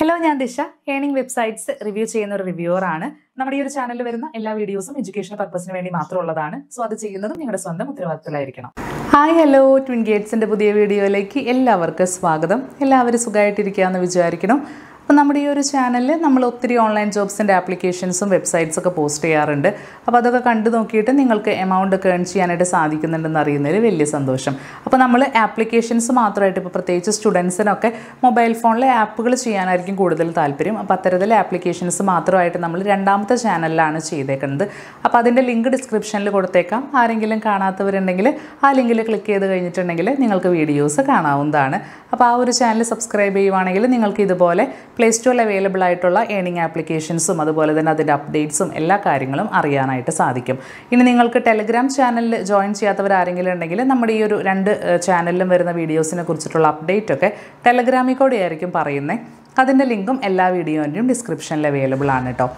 hello ഞാൻ ദിശ earning websites review ചെയ്യുന്ന ഒരു റിവ്യൂവറാണ് നമ്മുടെ ഈ ഒരു ചാനലിൽ വരുന്ന എല്ലാ വീഡിയോസും എഡ്യൂക്കേഷൻ പർപ്പസിന് വേണ്ടി മാത്രമുള്ളതാണ് സോ അത് ചെയ്യുന്നതും നിങ്ങളുടെ സ്വന്തം ഉത്തരവാദിത്തത്തിലായിരിക്കണം ഹായ് ഹലോ ട്വിൻ ഗേറ്റ്സിൻ്റെ പുതിയ വീഡിയോയിലേക്ക് എല്ലാവർക്കും സ്വാഗതം എല്ലാവരും സുഖമായിട്ടിരിക്കുകയെന്ന് വിചാരിക്കണം അപ്പോൾ നമ്മുടെ ഈ ഒരു ചാനലിൽ നമ്മൾ ഒത്തിരി ഓൺലൈൻ ജോബ്സിൻ്റെ ആപ്ലിക്കേഷൻസും വെബ്സൈറ്റ്സൊക്കെ പോസ്റ്റ് ചെയ്യാറുണ്ട് അപ്പോൾ അതൊക്കെ കണ്ടു നോക്കിയിട്ട് നിങ്ങൾക്ക് എമൗണ്ട് ഏൺ ചെയ്യാനായിട്ട് സാധിക്കുന്നുണ്ടെന്ന് അറിയുന്നതിൽ വലിയ സന്തോഷം അപ്പോൾ നമ്മൾ ആപ്ലിക്കേഷൻസ് മാത്രമായിട്ട് ഇപ്പോൾ പ്രത്യേകിച്ച് സ്റ്റുഡൻസിനൊക്കെ മൊബൈൽ ഫോണിലെ ആപ്പുകൾ ചെയ്യാനായിരിക്കും കൂടുതൽ താല്പര്യം അപ്പോൾ അത്തരത്തിൽ ആപ്ലിക്കേഷൻസ് മാത്രമായിട്ട് നമ്മൾ രണ്ടാമത്തെ ചാനലിലാണ് ചെയ്തേക്കുന്നത് അപ്പോൾ അതിൻ്റെ ലിങ്ക് ഡിസ്ക്രിപ്ഷനിൽ കൊടുത്തേക്കാം ആരെങ്കിലും കാണാത്തവരുണ്ടെങ്കിൽ ആ ലിങ്കിൽ ക്ലിക്ക് ചെയ്ത് കഴിഞ്ഞിട്ടുണ്ടെങ്കിൽ നിങ്ങൾക്ക് വീഡിയോസ് കാണാവുന്നതാണ് അപ്പോൾ ആ ഒരു ചാനൽ സബ്സ്ക്രൈബ് ചെയ്യുവാണെങ്കിൽ നിങ്ങൾക്ക് ഇതുപോലെ പ്ലേ സ്റ്റോറിൽ അവൈലബിൾ ആയിട്ടുള്ള ഏണിംഗ് ആപ്ലിക്കേഷൻസും അതുപോലെ തന്നെ അതിൻ്റെ അപ്ഡേറ്റ്സും എല്ലാ കാര്യങ്ങളും അറിയാനായിട്ട് സാധിക്കും ഇനി നിങ്ങൾക്ക് ടെലിഗ്രാം ചാനലിൽ ജോയിൻ ചെയ്യാത്തവർ ആരെങ്കിലും ഉണ്ടെങ്കിൽ നമ്മുടെ ഈ ഒരു രണ്ട് ചാനലിലും വരുന്ന വീഡിയോസിനെ കുറിച്ചിട്ടുള്ള അപ്ഡേറ്റ് ഒക്കെ ടെലഗ്രാമിൽ കൂടെ ആയിരിക്കും പറയുന്നത് അതിൻ്റെ ലിങ്കും എല്ലാ വീഡിയോൻ്റെയും ഡിസ്ക്രിപ്ഷനിൽ അവൈലബിൾ ആണ് കേട്ടോ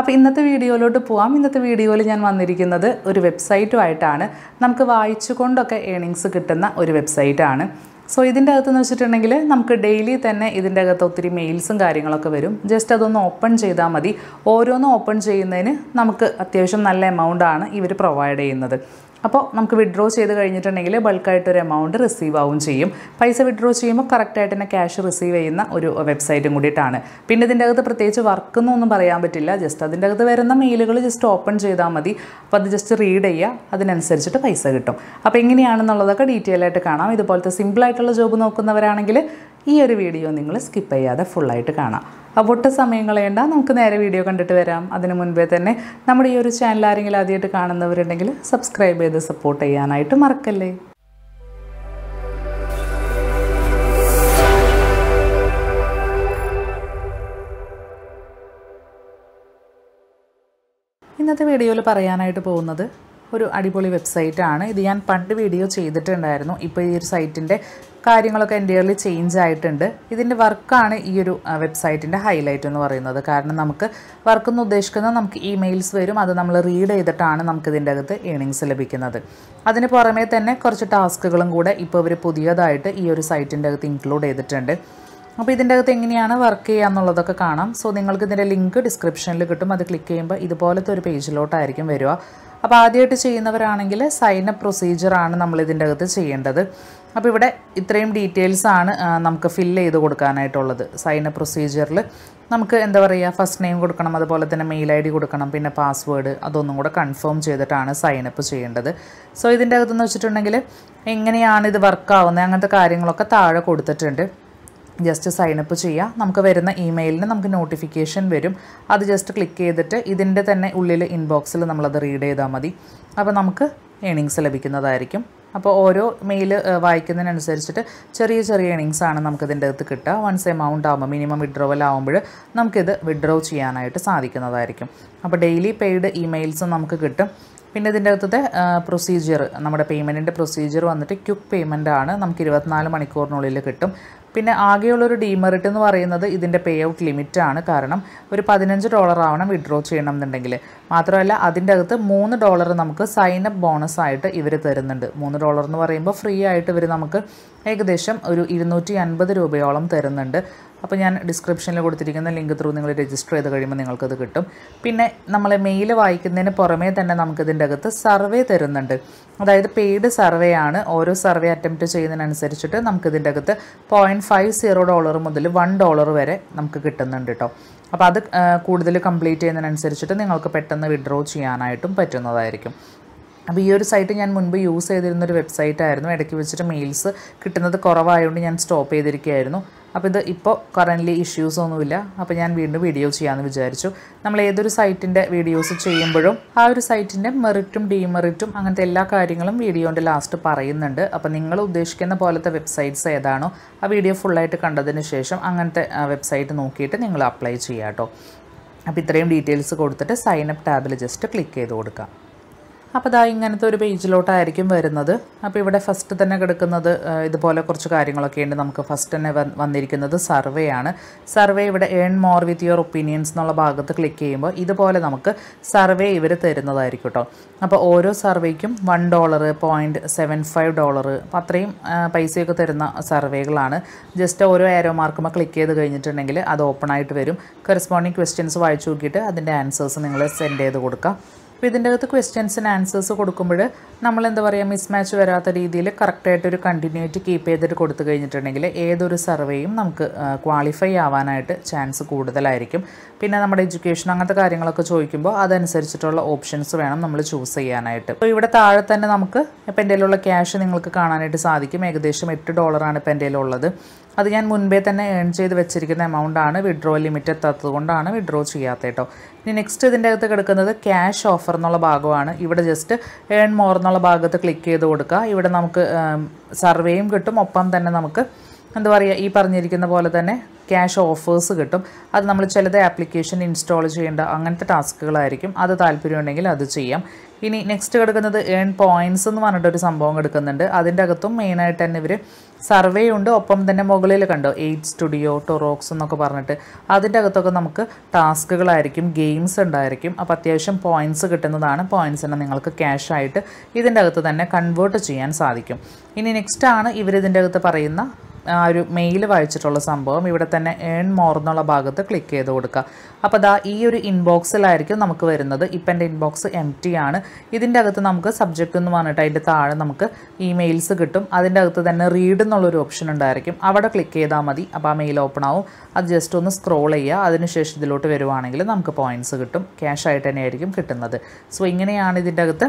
അപ്പോൾ ഇന്നത്തെ വീഡിയോയിലോട്ട് പോവാം ഇന്നത്തെ വീഡിയോയിൽ ഞാൻ വന്നിരിക്കുന്നത് ഒരു വെബ്സൈറ്റുമായിട്ടാണ് നമുക്ക് വായിച്ചുകൊണ്ടൊക്കെ ഏണിങ്സ് കിട്ടുന്ന ഒരു വെബ്സൈറ്റാണ് സോ ഇതിൻ്റെ അകത്തെന്ന് വെച്ചിട്ടുണ്ടെങ്കിൽ നമുക്ക് ഡെയിലി തന്നെ ഇതിൻ്റെ അകത്ത് ഒത്തിരി മെയിൽസും കാര്യങ്ങളൊക്കെ വരും ജസ്റ്റ് അതൊന്ന് ഓപ്പൺ ചെയ്താൽ മതി ഓരോന്നും ഓപ്പൺ ചെയ്യുന്നതിന് നമുക്ക് അത്യാവശ്യം നല്ല ആണ് ഇവർ പ്രൊവൈഡ് ചെയ്യുന്നത് അപ്പോൾ നമുക്ക് വിഡ്രോ ചെയ്ത് കഴിഞ്ഞിട്ടുണ്ടെങ്കിൽ ബൾക്കായിട്ടൊരു ഒരു എമൗണ്ട് റിസീവ് ആവും ചെയ്യും പൈസ വിഡ്രോ ചെയ്യുമ്പോൾ കറക്റ്റായിട്ട് തന്നെ ക്യാഷ് റിസീവ് ചെയ്യുന്ന ഒരു വെബ്സൈറ്റും കൂടിയിട്ടാണ് പിന്നെ ഇതിൻ്റെ അകത്ത് പ്രത്യേകിച്ച് വർക്ക് എന്നൊന്നും പറയാൻ പറ്റില്ല ജസ്റ്റ് അതിൻ്റെ അകത്ത് വരുന്ന മെയിലുകൾ ജസ്റ്റ് ഓപ്പൺ ചെയ്താൽ മതി അപ്പോൾ അത് ജസ്റ്റ് റീഡ് ചെയ്യുക അതിനനുസരിച്ചിട്ട് പൈസ കിട്ടും അപ്പോൾ എങ്ങനെയാണെന്നുള്ളതൊക്കെ ഡീറ്റെയിൽ ആയിട്ട് കാണാം ഇതുപോലത്തെ സിമ്പിളായിട്ടുള്ള ജോബ് നോക്കുന്നവരാണെങ്കിൽ ഈ ഒരു വീഡിയോ നിങ്ങൾ സ്കിപ്പ് ചെയ്യാതെ ഫുള്ളായിട്ട് കാണാം അപ്പോൾ ഒട്ട് സമയം കളയേണ്ട നമുക്ക് നേരെ വീഡിയോ കണ്ടിട്ട് വരാം അതിന് മുൻപേ തന്നെ നമ്മുടെ ഈ ഒരു ചാനൽ ആരെങ്കിലും ആദ്യമായിട്ട് കാണുന്നവരുണ്ടെങ്കിൽ സബ്സ്ക്രൈബ് ചെയ്ത് സപ്പോർട്ട് ചെയ്യാനായിട്ട് മറക്കല്ലേ ഇന്നത്തെ വീഡിയോയിൽ പറയാനായിട്ട് പോകുന്നത് ഒരു അടിപൊളി വെബ്സൈറ്റാണ് ഇത് ഞാൻ പണ്ട് വീഡിയോ ചെയ്തിട്ടുണ്ടായിരുന്നു ഇപ്പോൾ ഈ ഒരു സൈറ്റിൻ്റെ കാര്യങ്ങളൊക്കെ ഇയർലി ചേഞ്ച് ആയിട്ടുണ്ട് ഇതിൻ്റെ വർക്കാണ് ഈ ഒരു വെബ്സൈറ്റിൻ്റെ ഹൈലൈറ്റ് എന്ന് പറയുന്നത് കാരണം നമുക്ക് വർക്ക് എന്ന് ഉദ്ദേശിക്കുന്നത് നമുക്ക് ഇമെയിൽസ് വരും അത് നമ്മൾ റീഡ് ചെയ്തിട്ടാണ് നമുക്ക് ഇതിൻ്റെ അകത്ത് ഏണിങ്സ് ലഭിക്കുന്നത് അതിന് പുറമേ തന്നെ കുറച്ച് ടാസ്കുകളും കൂടെ ഇപ്പോൾ അവർ പുതിയതായിട്ട് ഈ ഒരു സൈറ്റിൻ്റെ അകത്ത് ഇൻക്ലൂഡ് ചെയ്തിട്ടുണ്ട് അപ്പോൾ ഇതിൻ്റെ അകത്ത് എങ്ങനെയാണ് വർക്ക് ചെയ്യുക എന്നുള്ളതൊക്കെ കാണാം സോ നിങ്ങൾക്ക് ഇതിൻ്റെ ലിങ്ക് ഡിസ്ക്രിപ്ഷനിൽ കിട്ടും അത് ക്ലിക്ക് ചെയ്യുമ്പോൾ ഇതുപോലത്തെ ഒരു പേജിലോട്ടായിരിക്കും വരിക അപ്പോൾ ആദ്യമായിട്ട് ചെയ്യുന്നവരാണെങ്കിൽ സൈൻ അപ്പ് പ്രൊസീജിയറാണ് ഇതിൻ്റെ അകത്ത് ചെയ്യേണ്ടത് അപ്പോൾ ഇവിടെ ഇത്രയും ഡീറ്റെയിൽസ് ആണ് നമുക്ക് ഫില്ല് ചെയ്ത് കൊടുക്കാനായിട്ടുള്ളത് സൈൻ അപ്പ് പ്രൊസീജിയറിൽ നമുക്ക് എന്താ പറയുക ഫസ്റ്റ് നെയിം കൊടുക്കണം അതുപോലെ തന്നെ മെയിൽ ഐ ഡി കൊടുക്കണം പിന്നെ പാസ്വേഡ് അതൊന്നും കൂടെ കൺഫേം ചെയ്തിട്ടാണ് സൈൻ അപ്പ് ചെയ്യേണ്ടത് സോ ഇതിൻ്റെ അകത്തെന്ന് വെച്ചിട്ടുണ്ടെങ്കിൽ എങ്ങനെയാണ് ഇത് വർക്കാവുന്നത് അങ്ങനത്തെ കാര്യങ്ങളൊക്കെ താഴെ കൊടുത്തിട്ടുണ്ട് ജസ്റ്റ് സൈനപ്പ് ചെയ്യുക നമുക്ക് വരുന്ന ഇമെയിലിന് നമുക്ക് നോട്ടിഫിക്കേഷൻ വരും അത് ജസ്റ്റ് ക്ലിക്ക് ചെയ്തിട്ട് ഇതിൻ്റെ തന്നെ ഉള്ളിൽ ഇൻബോക്സിൽ നമ്മളത് റീഡ് ചെയ്താൽ മതി അപ്പോൾ നമുക്ക് ഏണിങ്സ് ലഭിക്കുന്നതായിരിക്കും അപ്പോൾ ഓരോ മെയിൽ വായിക്കുന്നതിനനുസരിച്ചിട്ട് ചെറിയ ചെറിയ ഏണിങ്സ് ആണ് നമുക്കിതിൻ്റെ അകത്ത് കിട്ടുക വൺസ് എമൗണ്ട് ആകുമ്പോൾ മിനിമം വിഡ്രോവൽ ആകുമ്പോൾ നമുക്കിത് വിഡ്രോ ചെയ്യാനായിട്ട് സാധിക്കുന്നതായിരിക്കും അപ്പോൾ ഡെയിലി പെയ്ഡ് ഇമെയിൽസ് നമുക്ക് കിട്ടും പിന്നെ ഇതിൻ്റെ അകത്തത്തെ പ്രൊസീജിയർ നമ്മുടെ പേയ്മെൻറ്റിൻ്റെ പ്രൊസീജിയർ വന്നിട്ട് ക്യുക്ക് പേയ്മെൻ്റ് ആണ് നമുക്ക് ഇരുപത്തിനാല് മണിക്കൂറിനുള്ളിൽ കിട്ടും പിന്നെ ആകെയുള്ളൊരു ഡീമെറിറ്റ് എന്ന് പറയുന്നത് ഇതിൻ്റെ പേ ഔട്ട് ലിമിറ്റാണ് കാരണം ഒരു പതിനഞ്ച് ഡോളർ ആവണം വിഡ്രോ ചെയ്യണം എന്നുണ്ടെങ്കിൽ മാത്രമല്ല അതിൻ്റെ അകത്ത് മൂന്ന് ഡോളർ നമുക്ക് സൈൻ അപ്പ് ബോണസ് ആയിട്ട് ഇവർ തരുന്നുണ്ട് മൂന്ന് ഡോളർ എന്ന് പറയുമ്പോൾ ഫ്രീ ആയിട്ട് ഇവർ നമുക്ക് ഏകദേശം ഒരു ഇരുന്നൂറ്റി അൻപത് രൂപയോളം തരുന്നുണ്ട് അപ്പോൾ ഞാൻ ഡിസ്ക്രിപ്ഷനിൽ കൊടുത്തിരിക്കുന്ന ലിങ്ക് ത്രൂ നിങ്ങൾ രജിസ്റ്റർ ചെയ്ത് കഴിയുമ്പോൾ നിങ്ങൾക്കത് കിട്ടും പിന്നെ നമ്മളെ മെയിൽ വായിക്കുന്നതിന് പുറമേ തന്നെ നമുക്കിതിൻ്റെ അകത്ത് സർവേ തരുന്നുണ്ട് അതായത് പെയ്ഡ് സർവേ ആണ് ഓരോ സർവേ അറ്റംപ്റ്റ് ചെയ്യുന്നതിനനുസരിച്ചിട്ട് നമുക്കിതിൻ്റെ അകത്ത് പോയിൻറ്റ് ഫൈവ് സീറോ ഡോളർ മുതൽ വൺ ഡോളർ വരെ നമുക്ക് കിട്ടുന്നുണ്ട് കേട്ടോ അപ്പോൾ അത് കൂടുതൽ കംപ്ലീറ്റ് ചെയ്യുന്നതിനനുസരിച്ചിട്ട് നിങ്ങൾക്ക് പെട്ടെന്ന് വിഡ്രോ ചെയ്യാനായിട്ടും പറ്റുന്നതായിരിക്കും അപ്പോൾ ഈ ഒരു സൈറ്റ് ഞാൻ മുൻപ് യൂസ് ചെയ്തിരുന്ന ഒരു വെബ്സൈറ്റ് ആയിരുന്നു ഇടയ്ക്ക് വെച്ചിട്ട് മെയിൽസ് കിട്ടുന്നത് കുറവായതുകൊണ്ട് ഞാൻ സ്റ്റോപ്പ് ചെയ്തിരിക്കുകയായിരുന്നു അപ്പോൾ ഇത് ഇപ്പോൾ കറൻ്റ്ലി ഇഷ്യൂസ് ഒന്നുമില്ല അപ്പോൾ ഞാൻ വീണ്ടും വീഡിയോ ചെയ്യാമെന്ന് വിചാരിച്ചു നമ്മൾ ഏതൊരു സൈറ്റിൻ്റെ വീഡിയോസ് ചെയ്യുമ്പോഴും ആ ഒരു സൈറ്റിൻ്റെ മെറിറ്റും ഡീമെറിറ്റും അങ്ങനത്തെ എല്ലാ കാര്യങ്ങളും വീഡിയോൻ്റെ ലാസ്റ്റ് പറയുന്നുണ്ട് അപ്പോൾ നിങ്ങൾ ഉദ്ദേശിക്കുന്ന പോലത്തെ വെബ്സൈറ്റ്സ് ഏതാണോ ആ വീഡിയോ ഫുള്ളായിട്ട് കണ്ടതിന് ശേഷം അങ്ങനത്തെ വെബ്സൈറ്റ് നോക്കിയിട്ട് നിങ്ങൾ അപ്ലൈ ചെയ്യാം കേട്ടോ അപ്പോൾ ഇത്രയും ഡീറ്റെയിൽസ് കൊടുത്തിട്ട് സൈൻ അപ്പ് ടാബിൽ ജസ്റ്റ് ക്ലിക്ക് ചെയ്ത് കൊടുക്കാം അപ്പോൾ ഇതാ ഇങ്ങനത്തെ ഒരു പേജിലോട്ടായിരിക്കും വരുന്നത് അപ്പോൾ ഇവിടെ ഫസ്റ്റ് തന്നെ കിടക്കുന്നത് ഇതുപോലെ കുറച്ച് കാര്യങ്ങളൊക്കെ ഉണ്ട് നമുക്ക് ഫസ്റ്റ് തന്നെ വന്നിരിക്കുന്നത് സർവേ ആണ് സർവേ ഇവിടെ earn more with your opinions എന്നുള്ള ഭാഗത്ത് ക്ലിക്ക് ചെയ്യുമ്പോൾ ഇതുപോലെ നമുക്ക് സർവേ ഇവർ തരുന്നതായിരിക്കും കേട്ടോ അപ്പോൾ ഓരോ സർവേക്കും one dollar point seven five dollar അപ്പോൾ അത്രയും പൈസയൊക്കെ തരുന്ന സർവേകളാണ് ജസ്റ്റ് ഓരോ ആരോ മാർക്കുമ്പോൾ ക്ലിക്ക് ചെയ്ത് കഴിഞ്ഞിട്ടുണ്ടെങ്കിൽ അത് ഓപ്പൺ ആയിട്ട് വരും കറസ്പോണ്ടിങ് ക്വസ്റ്റ്യൻസ് വായിച്ചു നോക്കിയിട്ട് അതിൻ്റെ ആൻസേഴ്സ് നിങ്ങൾ സെൻഡ് ചെയ്ത് കൊടുക്കുക അപ്പോൾ ഇതിൻ്റെ അകത്ത് ക്വസ്റ്റ്യൻസിന് ആൻസേഴ്സ് കൊടുക്കുമ്പോൾ നമ്മൾ എന്താ പറയുക മിസ്മാച്ച് വരാത്ത രീതിയിൽ കറക്റ്റായിട്ടൊരു കണ്ടിന്യൂറ്റി കീപ്പ് ചെയ്തിട്ട് കൊടുത്തു കഴിഞ്ഞിട്ടുണ്ടെങ്കിൽ ഏതൊരു സർവേയും നമുക്ക് ക്വാളിഫൈ ആവാനായിട്ട് ചാൻസ് കൂടുതലായിരിക്കും പിന്നെ നമ്മുടെ എഡ്യൂക്കേഷൻ അങ്ങനത്തെ കാര്യങ്ങളൊക്കെ ചോദിക്കുമ്പോൾ അതനുസരിച്ചിട്ടുള്ള ഓപ്ഷൻസ് വേണം നമ്മൾ ചൂസ് ചെയ്യാനായിട്ട് അപ്പോൾ ഇവിടെ താഴെ തന്നെ നമുക്ക് ഇപ്പം എൻ്റെ ക്യാഷ് നിങ്ങൾക്ക് കാണാനായിട്ട് സാധിക്കും ഏകദേശം എട്ട് ഡോളറാണ് ഇപ്പം എൻ്റെ ഉള്ളത് അത് ഞാൻ മുൻപേ തന്നെ ഏൺ ചെയ്ത് വെച്ചിരിക്കുന്ന എമൗണ്ട് ആണ് വിഡ്രോ ലിമിറ്റ് എത്താത്തത് കൊണ്ടാണ് വിഡ്രോ ചെയ്യാത്തത് കേട്ടോ ഇനി നെക്സ്റ്റ് ഇതിൻ്റെ അകത്ത് കിടക്കുന്നത് ക്യാഷ് ഓഫർ എന്നുള്ള ഭാഗമാണ് ഇവിടെ ജസ്റ്റ് ഏൺ മോർ എന്നുള്ള ഭാഗത്ത് ക്ലിക്ക് ചെയ്ത് കൊടുക്കുക ഇവിടെ നമുക്ക് സർവേയും കിട്ടും ഒപ്പം തന്നെ നമുക്ക് എന്താ പറയുക ഈ പറഞ്ഞിരിക്കുന്ന പോലെ തന്നെ ക്യാഷ് ഓഫേഴ്സ് കിട്ടും അത് നമ്മൾ ചിലത് ആപ്ലിക്കേഷൻ ഇൻസ്റ്റാൾ ചെയ്യേണ്ട അങ്ങനത്തെ ടാസ്കുകളായിരിക്കും അത് താല്പര്യമുണ്ടെങ്കിൽ അത് ചെയ്യാം ഇനി നെക്സ്റ്റ് കിടക്കുന്നത് ഏൺ പോയിൻറ്റ്സ് എന്ന് പറഞ്ഞിട്ടൊരു സംഭവം കിടക്കുന്നുണ്ട് അതിൻ്റെ അകത്തും മെയിനായിട്ട് തന്നെ ഇവർ സർവേ ഉണ്ട് ഒപ്പം തന്നെ മുകളിൽ കണ്ടോ എയ്റ്റ് സ്റ്റുഡിയോ ടൊറോക്സ് എന്നൊക്കെ പറഞ്ഞിട്ട് അതിൻ്റെ അകത്തൊക്കെ നമുക്ക് ടാസ്കുകളായിരിക്കും ഗെയിംസ് ഉണ്ടായിരിക്കും അപ്പോൾ അത്യാവശ്യം പോയിൻറ്റ്സ് കിട്ടുന്നതാണ് പോയിൻറ്റ്സിനെ നിങ്ങൾക്ക് ക്യാഷ് ആയിട്ട് ഇതിൻ്റെ അകത്ത് തന്നെ കൺവേർട്ട് ചെയ്യാൻ സാധിക്കും ഇനി നെക്സ്റ്റ് ആണ് ഇവരിതിൻ്റെ അകത്ത് പറയുന്ന ആ ഒരു മെയിൽ വായിച്ചിട്ടുള്ള സംഭവം ഇവിടെ തന്നെ ഏൺ മോർ എന്നുള്ള ഭാഗത്ത് ക്ലിക്ക് ചെയ്ത് കൊടുക്കുക അപ്പോൾ ദാ ഈ ഒരു ഇൻബോക്സിലായിരിക്കും നമുക്ക് വരുന്നത് ഇപ്പം എൻ്റെ ഇൻബോക്സ് എം ആണ് ഇതിൻ്റെ അകത്ത് നമുക്ക് സബ്ജക്റ്റ് എന്ന് പറഞ്ഞിട്ട് അതിൻ്റെ താഴെ നമുക്ക് ഇമെയിൽസ് കിട്ടും അതിൻ്റെ അകത്ത് തന്നെ റീഡ് എന്നുള്ളൊരു ഓപ്ഷൻ ഉണ്ടായിരിക്കും അവിടെ ക്ലിക്ക് ചെയ്താൽ മതി അപ്പോൾ ആ മെയിൽ ഓപ്പൺ ആവും അത് ജസ്റ്റ് ഒന്ന് സ്ക്രോൾ ചെയ്യുക അതിനുശേഷം ഇതിലോട്ട് വരുവാണെങ്കിൽ നമുക്ക് പോയിൻറ്റ്സ് കിട്ടും ക്യാഷായിട്ട് ആയിട്ട് തന്നെയായിരിക്കും കിട്ടുന്നത് സോ ഇങ്ങനെയാണ് ഇതിൻ്റെ അകത്ത്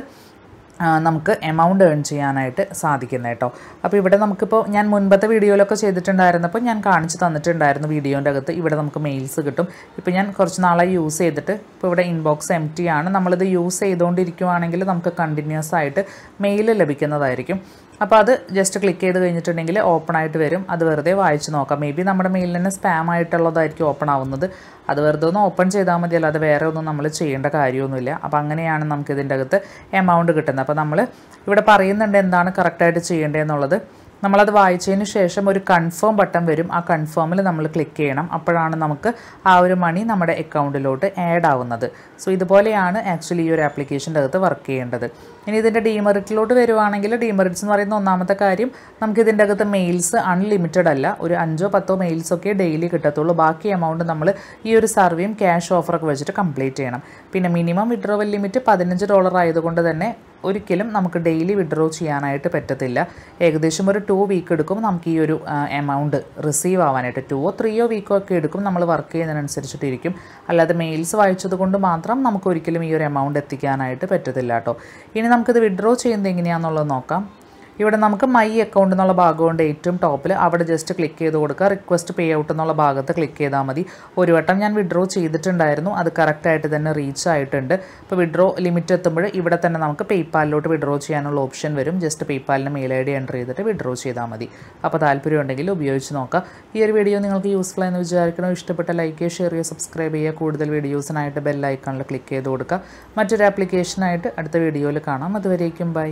നമുക്ക് എമൗണ്ട് ഏൺ ചെയ്യാനായിട്ട് സാധിക്കുന്നത് കേട്ടോ അപ്പോൾ ഇവിടെ നമുക്കിപ്പോൾ ഞാൻ മുൻപത്തെ വീഡിയോയിലൊക്കെ ചെയ്തിട്ടുണ്ടായിരുന്നപ്പോൾ ഞാൻ കാണിച്ച് തന്നിട്ടുണ്ടായിരുന്നു വീഡിയോൻ്റെ അകത്ത് ഇവിടെ നമുക്ക് മെയിൽസ് കിട്ടും ഇപ്പോൾ ഞാൻ കുറച്ച് നാളെ യൂസ് ചെയ്തിട്ട് ഇപ്പോൾ ഇവിടെ ഇൻബോക്സ് എം ടി ആണ് നമ്മളിത് യൂസ് ചെയ്തുകൊണ്ടിരിക്കുവാണെങ്കിൽ നമുക്ക് കണ്ടിന്യൂസ് ആയിട്ട് മെയിൽ ലഭിക്കുന്നതായിരിക്കും അപ്പോൾ അത് ജസ്റ്റ് ക്ലിക്ക് ചെയ്ത് കഴിഞ്ഞിട്ടുണ്ടെങ്കിൽ ഓപ്പൺ ആയിട്ട് വരും അത് വെറുതെ വായിച്ച് നോക്കാം മേ ബി നമ്മുടെ മെയിലിൽ തന്നെ സ്പാം ആയിട്ടുള്ളതായിരിക്കും ഓപ്പൺ ആവുന്നത് അത് വെറുതെ ഒന്ന് ഓപ്പൺ ചെയ്താൽ മതി അല്ലാതെ വേറെ ഒന്നും നമ്മൾ ചെയ്യേണ്ട കാര്യമൊന്നുമില്ല അപ്പോൾ അങ്ങനെയാണ് നമുക്ക് ഇതിൻ്റെ അകത്ത് എമൗണ്ട് കിട്ടുന്നത് അപ്പോൾ നമ്മൾ ഇവിടെ പറയുന്നുണ്ട് എന്താണ് കറക്റ്റായിട്ട് ചെയ്യേണ്ടതെന്നുള്ളത് നമ്മളത് വായിച്ചതിന് ശേഷം ഒരു കൺഫേം ബട്ടൺ വരും ആ കൺഫേമിൽ നമ്മൾ ക്ലിക്ക് ചെയ്യണം അപ്പോഴാണ് നമുക്ക് ആ ഒരു മണി നമ്മുടെ അക്കൗണ്ടിലോട്ട് ആഡ് ആവുന്നത് സോ ഇതുപോലെയാണ് ആക്ച്വലി ഈ ഒരു ആപ്ലിക്കേഷൻ്റെ അകത്ത് വർക്ക് ചെയ്യേണ്ടത് ഇനി ഇതിൻ്റെ ഡീമെറിറ്റിലോട്ട് വരുവാണെങ്കിൽ ഡീമെറിറ്റ്സ് എന്ന് പറയുന്ന ഒന്നാമത്തെ കാര്യം നമുക്ക് ഇതിൻ്റെ അകത്ത് മെയിൽസ് അൺലിമിറ്റഡ് അല്ല ഒരു അഞ്ചോ പത്തോ മെയിൽസൊക്കെ ഡെയിലി കിട്ടത്തുള്ളൂ ബാക്കി എമൗണ്ട് നമ്മൾ ഈ ഒരു സർവേയും ക്യാഷ് ഓഫറൊക്കെ വെച്ചിട്ട് കംപ്ലീറ്റ് ചെയ്യണം പിന്നെ മിനിമം വിഡ്രോവൽ ലിമിറ്റ് പതിനഞ്ച് ഡോളർ ആയതുകൊണ്ട് തന്നെ ഒരിക്കലും നമുക്ക് ഡെയിലി വിഡ്രോ ചെയ്യാനായിട്ട് പറ്റത്തില്ല ഏകദേശം ഒരു ടു വീക്ക് എടുക്കും നമുക്ക് ഈ ഒരു എമൗണ്ട് റിസീവ് ആവാനായിട്ട് ടുവോ ത്രീയോ വീക്കോ ഒക്കെ എടുക്കും നമ്മൾ വർക്ക് ചെയ്യുന്നതിനനുസരിച്ചിട്ടിരിക്കും അല്ലാതെ മെയിൽസ് വായിച്ചത് കൊണ്ട് മാത്രം നമുക്ക് ഒരിക്കലും ഈ ഒരു എമൗണ്ട് എത്തിക്കാനായിട്ട് പറ്റത്തില്ല കേട്ടോ ഇനി നമുക്കിത് വിഡ്രോ ചെയ്യുന്നത് എങ്ങനെയാണെന്നുള്ളത് നോക്കാം ഇവിടെ നമുക്ക് മൈ അക്കൗണ്ട് എന്നുള്ള ഭാഗമുണ്ട് ഏറ്റവും ടോപ്പിൽ അവിടെ ജസ്റ്റ് ക്ലിക്ക് ചെയ്ത് കൊടുക്കുക റിക്വസ്റ്റ് പേ ഔട്ട് എന്നുള്ള ഭാഗത്ത് ക്ലിക്ക് ചെയ്താൽ മതി ഒരു വട്ടം ഞാൻ വിഡ്രോ ചെയ്തിട്ടുണ്ടായിരുന്നു അത് കറക്റ്റായിട്ട് തന്നെ റീച്ച് ആയിട്ടുണ്ട് അപ്പോൾ വിഡ്രോ ലിമിറ്റ് എത്തുമ്പോൾ ഇവിടെ തന്നെ നമുക്ക് പേയ്പാലിലോട്ട് വിഡ്രോ ചെയ്യാനുള്ള ഓപ്ഷൻ വരും ജസ്റ്റ് പേയ്പാലിന് മെയിൽ ഐ ഡി എൻ്റർ ചെയ്തിട്ട് വിഡ്രോ ചെയ്താൽ മതി അപ്പോൾ ഉണ്ടെങ്കിൽ ഉപയോഗിച്ച് നോക്കാം ഈ ഒരു വീഡിയോ നിങ്ങൾക്ക് യൂസ്ഫുൾ എന്ന് വിചാരിക്കണോ ഇഷ്ടപ്പെട്ട ലൈക്ക് ഷെയർ ചെയ്യുക സബ്സ്ക്രൈബ് ചെയ്യുക കൂടുതൽ വീഡിയോസിനായിട്ട് ബെല്ലൈക്കണിൽ ക്ലിക്ക് ചെയ്ത് കൊടുക്കുക മറ്റൊരു ആപ്ലിക്കേഷനായിട്ട് അടുത്ത വീഡിയോയിൽ കാണാം അതുവരേക്കും ബൈ